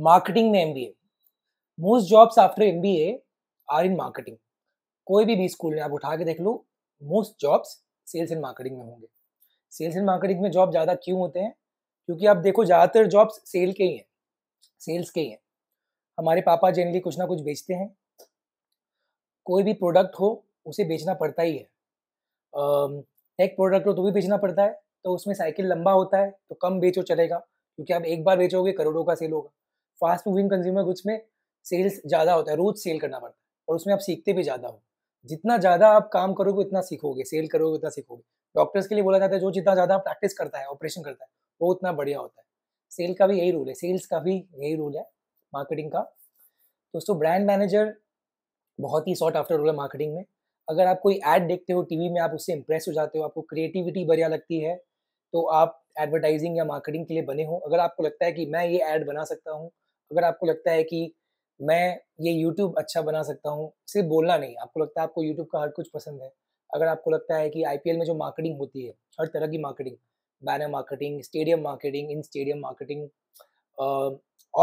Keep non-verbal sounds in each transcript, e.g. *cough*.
Marketing में M most jobs after M R in marketing कोई भी बी स्कूल में आप उठा के देख लो most jobs sales and marketing में होंगे सेल्स एंड मार्केटिंग में जॉब ज़्यादा क्यों होते हैं क्योंकि आप देखो ज़्यादातर जॉब्स सेल के ही हैं सेल्स के ही हैं हमारे पापा जनरली कुछ ना कुछ बेचते हैं कोई भी प्रोडक्ट हो उसे बेचना पड़ता ही है टेक प्रोडक्ट हो तो भी बेचना पड़ता है तो उसमें साइकिल लंबा होता है तो कम बेचो चलेगा क्योंकि आप एक बार बेचोगे करोड़ों का सेल होगा फास्ट मूविंग कंज्यूमर गुड्स में सेल्स ज़्यादा होता है रोज़ सेल करना पड़ता है और उसमें आप सीखते भी ज़्यादा हो जितना ज़्यादा आप काम करोगे उतना सीखोगे सेल करोगे उतना सीखोगे डॉक्टर्स के लिए बोला जाता है जो जितना ज़्यादा प्रैक्टिस करता है ऑपरेशन करता है वो उतना बढ़िया होता है सेल का भी यही रूल है सेल्स का भी यही रूल है मार्केटिंग का दोस्तों ब्रांड मैनेजर बहुत ही शॉर्ट आफ्टर रोल है मार्केटिंग में अगर आप कोई ऐड देखते हो टीवी में आप उससे इंप्रेस हो जाते हो आपको क्रिएटिविटी बढ़िया लगती है तो आप एडवर्टाइजिंग या मार्केटिंग के लिए बने हो अगर आपको लगता है कि मैं ये ऐड बना सकता हूँ अगर आपको लगता है कि मैं ये यूट्यूब अच्छा बना सकता हूँ सिर्फ बोलना नहीं आपको लगता है आपको यूट्यूब का हर कुछ पसंद है अगर आपको लगता है कि आई में जो मार्केटिंग होती है हर तरह की marketing banner marketing stadium marketing in stadium marketing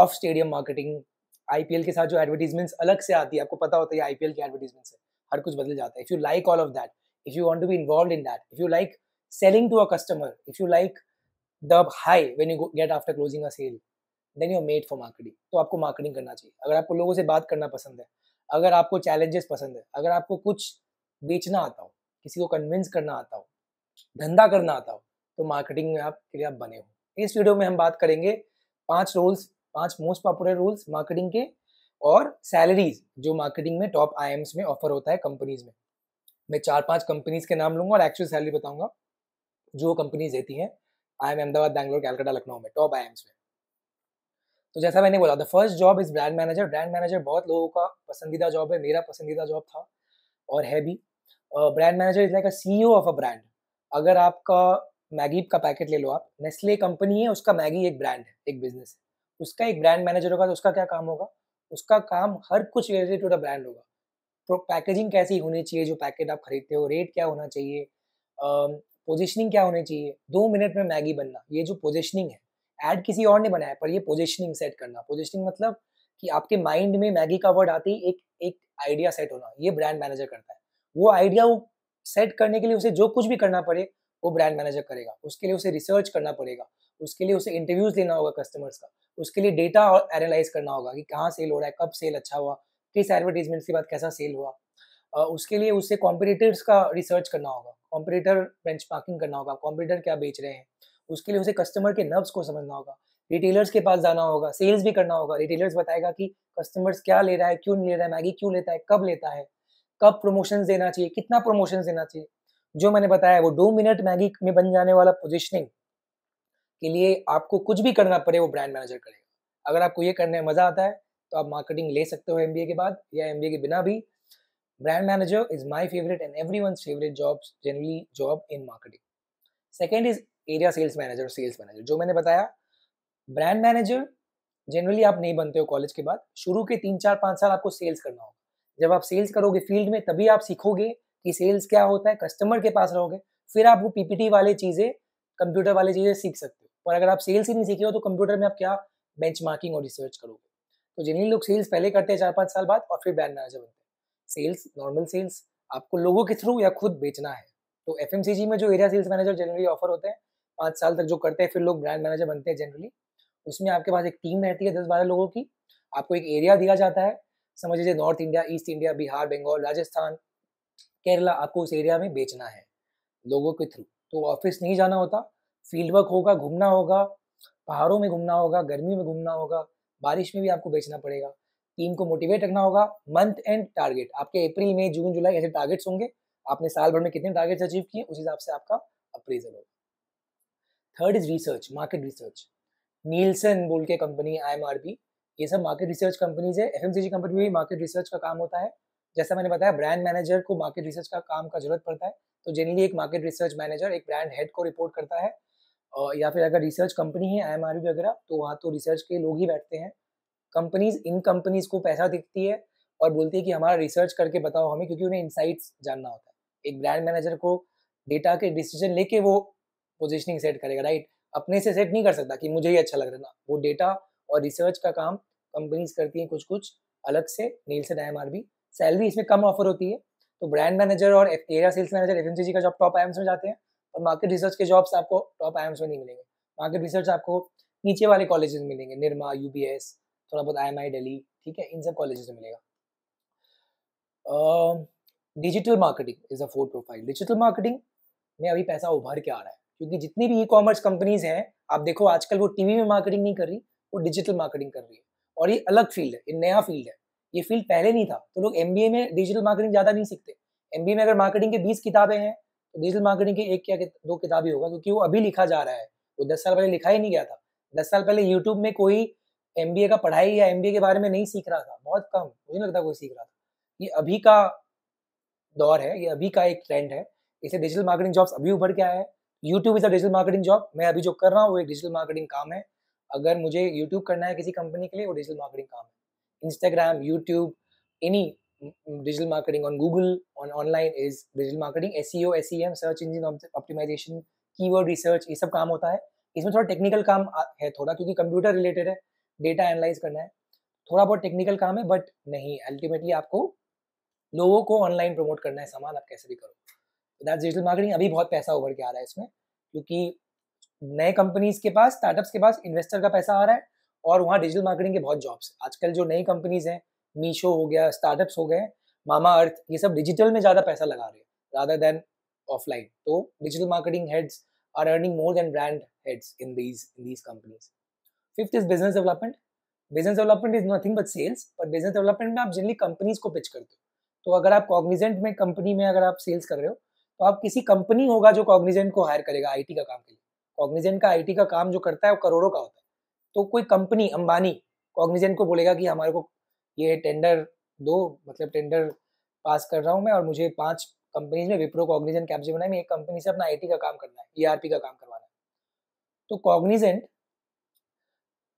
of stadium marketing आई के साथ जो एडवर्टीजमेंट्स अलग से आती है आपको पता होता है आई पी एल की एडवर्टीजमेंट्स है हर कुछ बदल जाता है if you like all of that if you want to be involve in that if you like selling to a customer if you like the high when you get after closing a sale then you made for marketing तो आपको marketing करना चाहिए अगर आपको लोगों से बात करना पसंद है अगर आपको चैलेंजेस पसंद है अगर आपको कुछ बेचना आता हो किसी को कन्विंस करना आता हो धंधा करना आता हो तो मार्केटिंग में आप के लिए आप बने हो इस वीडियो में हम बात करेंगे पांच रूल्स पांच मोस्ट पॉपुलर रूल्स मार्केटिंग के और सैलरीज जो मार्केटिंग में टॉप आई में ऑफर होता है कंपनीज में मैं चार पांच कंपनीज के नाम लूंगा और एक्चुअल सैलरी बताऊंगा जो कंपनीज देती हैं आई एम अहमदाबाद बैंगलोर कैलकाटा लखनऊ में टॉप आई में तो जैसा मैंने बोला the first job is brand manager brand manager बहुत लोगों का पसंदीदा जॉब है मेरा पसंदीदा जॉब था और है भी brand manager is like a C of a brand अगर आपका मैगी का पैकेट ले लो आप नेस्ले कंपनी है उसका मैगी एक ब्रांड है एक बिजनेस है उसका एक ब्रांड मैनेजर होगा तो उसका क्या काम होगा उसका काम हर कुछ रिलेटेड टू द ब्रांड होगा तो पैकेजिंग कैसी होनी चाहिए जो पैकेट आप खरीदते हो रेट क्या होना चाहिए पोजिशनिंग क्या होनी चाहिए दो मिनट में मैगी बनना ये जो पोजिशनिंग है एड किसी और ने बनाया पर ये पोजिशनिंग सेट करना पोजिशनिंग मतलब कि आपके माइंड में मैगी का वर्ड आते ही एक एक आइडिया सेट होना ये ब्रांड मैनेजर करता है वो आइडिया वो सेट करने के लिए उसे जो कुछ भी करना पड़े वो ब्रांड मैनेजर करेगा उसके लिए उसे रिसर्च करना पड़ेगा उसके लिए उसे इंटरव्यूज लेना होगा कस्टमर्स का उसके लिए डेटा और एनालाइज करना होगा कि कहाँ सेल हो रहा है कब सेल अच्छा हुआ किस एडवर्टीजमेंट के बाद कैसा सेल हुआ उसके लिए उसे कॉम्पिटिटर्स का रिसर्च करना होगा कॉम्पिटिटर बेंच करना होगा कॉम्पिटिटर क्या बेच रहे हैं उसके लिए उसे कस्टमर के नर्व्स को समझना होगा रिटेलर्स के पास जाना होगा सेल्स भी करना होगा रिटेलर्स बताएगा कि कस्टमर्स क्या ले रहा है क्यों ले रहा है मैगी क्यों लेता है कब लेता है कब प्रमोशन देना चाहिए कितना प्रमोशन देना चाहिए जो मैंने बताया वो दो मिनट मैगी में बन जाने वाला पोजिशनिंग के लिए आपको कुछ भी करना पड़े वो ब्रांड मैनेजर करेगा अगर आपको ये करने में मज़ा आता है तो आप मार्केटिंग ले सकते हो एम के बाद या एम के बिना भी brand manager is my favourite and every favourite job generally job in marketing second is area sales manager और सेल्स मैनेजर जो मैंने बताया ब्रांड मैनेजर जनरली आप नहीं बनते हो कॉलेज के बाद शुरू के तीन चार पाँच साल आपको सेल्स करना होगा जब आप सेल्स करोगे फील्ड में तभी आप सीखोगे कि सेल्स क्या होता है कस्टमर के पास रहोगे फिर आप वो पीपीटी वाली चीज़ें कंप्यूटर वाली चीज़ें सीख सकते हो और अगर आप सेल्स ही नहीं सीखे हो तो कंप्यूटर में आप क्या बेंच और रिसर्च करोगे तो जनरली लोग सेल्स पहले करते हैं चार पाँच साल बाद और फिर ब्रांड मैनेजर बनते हैं सेल्स नॉर्मल सेल्स आपको लोगों के थ्रू या खुद बेचना है तो एफ में जो area sales manager generally offer होते हैं पाँच साल तक जो करते हैं फिर लोग ब्रांड मैनेजर बनते हैं जनरली उसमें आपके पास एक टीम रहती है दस बारह लोगों की आपको एक एरिया दिया जाता है समझ लीजिए north India east India Bihar Bengal Rajasthan Kerala आपको उस एरिया में बेचना है लोगों के थ्रू तो ऑफिस नहीं जाना होता फील्ड वर्क होगा घूमना होगा पहाड़ों में घूमना होगा गर्मी में घूमना होगा बारिश में भी आपको बेचना पड़ेगा टीम को मोटिवेट रखना होगा मंथ एंड टारगेट आपके अप्रैल मई जून जुलाई ऐसे टारगेट्स होंगे आपने साल भर में कितने टारगेट्स अचीव किए उस हिसाब से आपका अप्रेजल होगा third is research market research Nielsen बोल के कंपनी आई ये सब मार्केट रिसर्च कंपनीज है एफ कंपनी में भी मार्केट रिसर्च का काम होता है जैसा मैंने बताया ब्रांड मैनेजर को मार्केट रिसर्च का काम का जरूरत पड़ता है तो जनरली एक मार्केट रिसर्च मैनेजर एक ब्रांड हेड को रिपोर्ट करता है और या फिर अगर रिसर्च कंपनी है आई वगैरह तो वहाँ तो रिसर्च के लोग ही बैठते हैं कंपनीज इन कंपनीज को पैसा दिखती है और बोलती है कि हमारा रिसर्च करके बताओ हमें क्योंकि उन्हें इनसाइट्स जानना होता है एक ब्रांड मैनेजर को डेटा के डिसीजन लेके वो पोजिशनिंग सेट करेगा राइट अपने से सेट नहीं कर सकता कि मुझे ही अच्छा लग रहा है ना वो डेटा और रिसर्च का काम कंपनीज करती हैं कुछ कुछ अलग से नील से एम आर भी सैलरी इसमें कम ऑफर होती है तो ब्रांड मैनेजर और एरिया सेल्स मैनेजर एफ का जॉब टॉप आई में जाते हैं और मार्केट रिसर्च के जॉब्स आपको टॉप आई में नहीं मिलेंगे मार्केट रिसर्च आपको नीचे वाले कॉलेज में मिलेंगे निर्मा यू थोड़ा बहुत आई एम आई डेली ठीक है इन सब कॉलेज में मिलेगा digital marketing is a for profile digital marketing में अभी पैसा उभर के आ रहा है क्योंकि जितनी भी ई कॉमर्स कंपनीज हैं आप देखो आजकल वो टीवी में मार्केटिंग नहीं कर रही वो डिजिटल मार्केटिंग कर रही है और ये अलग फील्ड है ये नया फील्ड है ये फील्ड पहले नहीं था तो लोग एम में डिजिटल मार्केटिंग ज़्यादा नहीं सीखते एम में अगर मार्केटिंग के बीस किताबें हैं तो डिजिटल मार्केटिंग के एक या दो किताब ही होगा क्योंकि वो अभी लिखा जा रहा है वो दस साल पहले लिखा ही नहीं गया था दस साल पहले यूट्यूब में कोई एम का पढ़ाई या एम के बारे में नहीं सीख रहा था बहुत कम मुझे नहीं लगता कोई सीख रहा था ये अभी का दौर है ये अभी का एक ट्रेंड है इसे डिजिटल मार्केटिंग जॉब्स अभी उभर के आया है YouTube is a digital marketing job मैं अभी जो कर रहा हूँ वो एक डिजिटल मार्केटिंग काम है अगर मुझे यूट्यूब करना है किसी कंपनी के लिए वो डिजिटल मार्केटिंग काम है Instagram YouTube any digital marketing on on Google online is digital marketing S C O S C M search engine optimisation keyword research ये सब काम होता है इसमें थोड़ा टेक्निकल काम है थोड़ा क्योंकि कंप्यूटर रिलेटेड है डेटा एनालाइज करना है थोड़ा बहुत टेक्निकल काम है बट नहीं अल्टीमेटली आपको लोगों को ऑनलाइन प्रमोट करना है सामान आप कैसे भी करो दैट्स डिजिटल मार्केटिंग अभी बहुत पैसा उभर के आ रहा है इसमें क्योंकि नए कंपनीज के पास स्टार्टअप्स के पास इन्वेस्टर का पैसा आ रहा है और वहाँ डिजिटल मार्केटिंग के बहुत जॉब्स आजकल जो नई कंपनीज हैं मीशो हो गया स्टार्टअप्स हो गए मामा अर्थ ये सब डिजिटल में ज़्यादा पैसा लगा रहे हैं रादर देन ऑफलाइन तो digital marketing heads are earning more than brand heads in these in these companies fifth is business development business development is nothing but sales पर बिजनेस डेवलपमेंट में आप जनरली कंपनीज को pitch करते हो तो अगर आप कॉग्निजेंट में कंपनी में अगर आप सेल्स कर रहे हो तो आप किसी कंपनी होगा जो कॉग्निजेंट को हायर करेगा आईटी का काम के लिए कॉग्निजेंट का आईटी का काम जो करता है वो करोड़ों का होता है तो कोई कंपनी अंबानी कॉग्निजेंट को बोलेगा कि हमारे को ये टेंडर दो मतलब टेंडर पास कर रहा हूँ मैं और मुझे पांच कंपनीज में विप्रो कॉग्निजेंट कैप्चे बनाए एक कंपनी से अपना आई का काम करना है ई e का काम करवाना है तो कॉग्निजेंट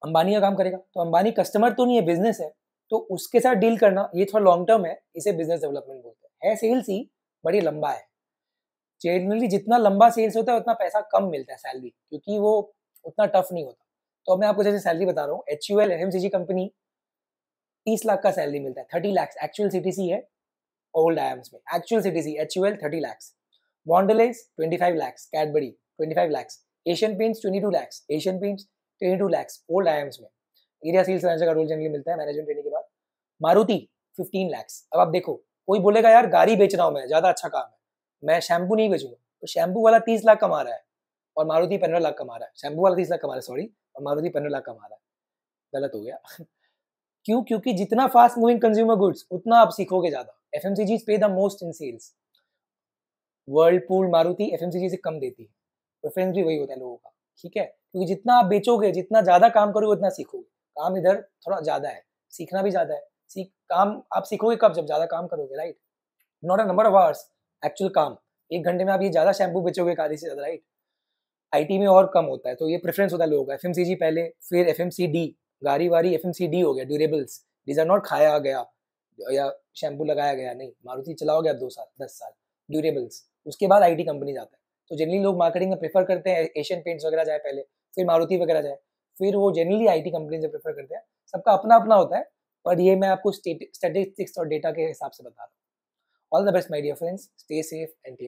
अंबानी का काम करेगा तो अंबानी कस्टमर तो नहीं है बिजनेस है तो उसके साथ डील करना ये थोड़ा लॉन्ग टर्म है इसे बिजनेस डेवलपमेंट बोलते हैं है सेल्स ही बड़ी लंबा है जनरली जितना लंबा सेल्स होता है उतना पैसा कम मिलता है सैलरी क्योंकि वो उतना टफ नहीं होता तो मैं आपको जैसे सैलरी बता रहा हूँ H U L M C G company तीस लाख का सैलरी मिलता है थर्टी लैक्स एक्चुअल सी है ओल्ड आयाम्स में actual C H U L thirty lakhs Mondelez twenty five lakhs Cadbury twenty five lakhs Asian Paints twenty two lakhs Asian Paints twenty two lakhs old IIMs में area sales manager का role generally मिलता है management training के बाद Maruti fifteen lakhs अब आप देखो कोई बोलेगा यार गाड़ी बेच रहा हूँ मैं ज़्यादा अच्छा काम है मैं शैम्पू नहीं बेचूंगा तो शैम्पू वाला तीस लाख कमा रहा है और मारुति पंद्रह लाख कमा रहा है शैम्पू वाला तीस लाख कमा रहा है सॉरी और मारुति पंद्रह लाख कमा रहा है गलत हो गया *laughs* क्यों क्योंकि जितना फास्ट मूविंग कंज्यूमर गुड्स उतना आप सीखोगे ज़्यादा एफ एम सी जी पे the most in sales Whirlpool Maruti F M C G से कम देती है प्रेफरेंस भी वही होता है लोगों का ठीक है क्योंकि जितना आप बेचोगे जितना ज़्यादा काम करोगे उतना सीखोगे काम इधर थोड़ा ज़्यादा है सीखना भी ज़्यादा है सीख काम आप सीखोगे कब जब ज़्यादा काम करोगे right not a number of hours actual काम एक घंटे में आप ये ज़्यादा शैम्पू बेचोगे आधे से ज़्यादा राइट टी में और कम होता है तो ये प्रेफरेंस होता है लोगों का जी पहले फिर डी गारी वारी डी हो गया ड्यूरेबल्स डीज आर नॉट खाया गया या शैम्पू लगाया गया नहीं मारुति चलाओगे आप दो साल दस साल ड्यूरेबल्स उसके बाद आई टी कंपनी जाता है तो जनरली लोग मार्केटिंग में प्रेफर करते हैं एशियन पेंट्स वगैरह जाए पहले फिर मारुति वगैरह जाए फिर वो जनरली आई टी कंपनी से प्रेफर करते हैं सबका अपना अपना होता है पर ये मैं आपको स्टेटिस्टिक्स और डेटा के हिसाब से बता रहा हूँ All the best, my dear friends. Stay safe and take